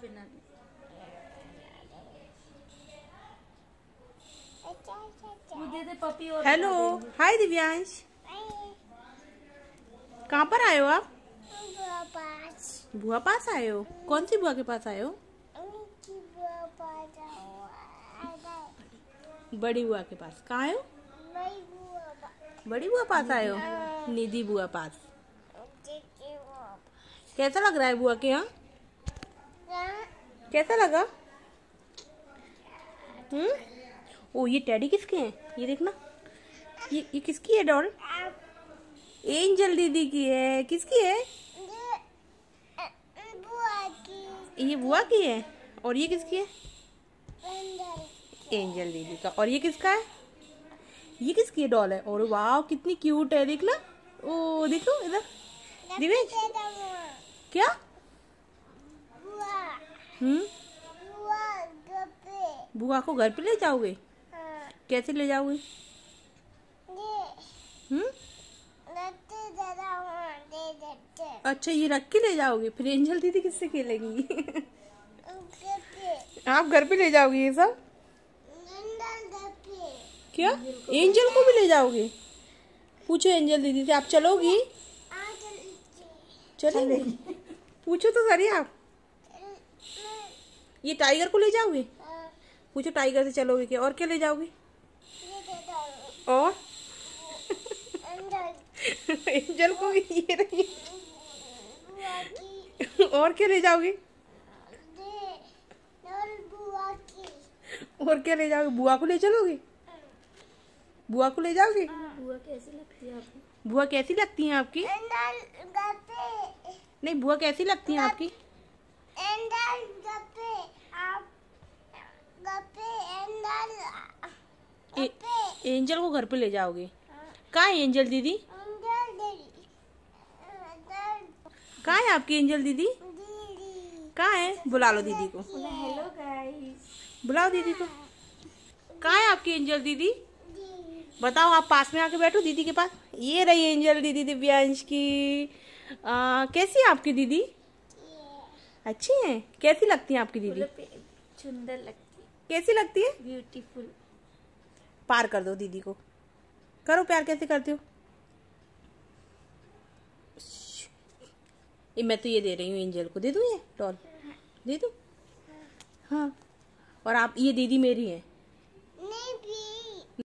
बिना hello hi Divyansh कहाँ पर आए हो आप बुआ पास बुआ पास आए हो कौन सी बुआ के पास आए हो बड़ी बुआ के पास कहाँ आए हो बड़ी बुआ पास आए हो हाँ। निधि बुआ पास कैसा लग रहा है बुआ के यहाँ कैसा लगा हम्म ओ ये टैडी किसके हैं ये देखना ये ये किसकी है डॉल एंजल दीदी की है किसकी है ये बुआ की है और ये किसकी है एंजल दीदी का और ये किसका है ये किसकी है डॉल है और वाह कितनी क्यूट है देखना ओ देखो इधर दिवेश क्या हम्म बुआ को घर पे ले जाओगे हाँ। कैसे ले जाओगे हम्म? अच्छा ये रख के ले जाओगे फिर एंजल दीदी किससे खेलेगी आप घर पे ले जाओगे ये सब क्या एंजल को भी ले जाओगे पूछो एंजल दीदी से आप चलोगी चलेंगे पूछो तो सर आप ये टाइगर को ले जाओगे पूछो टाइगर से चलोगे क्या और क्या ले जाओगे और एंजल को भी ये रही और क्या ले जाओगे और क्या ले जाओगे बुआ को ले चलोगे बुआ को ले जाओगे बुआ कैसी लगती है आपकी बुआ कैसी लगती है आपकी नहीं बुआ कैसी लगती है आपकी एंजल को घर पे ले जाओगे हाँ। कहा है एंजल दीदी कहा है आपकी एंजल दीदी कहा है बुला लो दीदी को हेलो बुलाओ दीदी को कहा है आपकी एंजल दीदी बताओ आप पास में आके बैठो दीदी के पास ये रही एंजल दीदी दिव्यांश की आ, कैसी है आपकी दीदी अच्छी है कैसी लगती है आपकी दीदी सुंदर लगती है कैसी लगती है ब्यूटीफुल पार कर दो दीदी को करो प्यार कैसे करते हो मैं तो ये दे रही हूँ एंजल को दे दूँ ये टॉल दे दूँ हाँ और आप ये दीदी मेरी है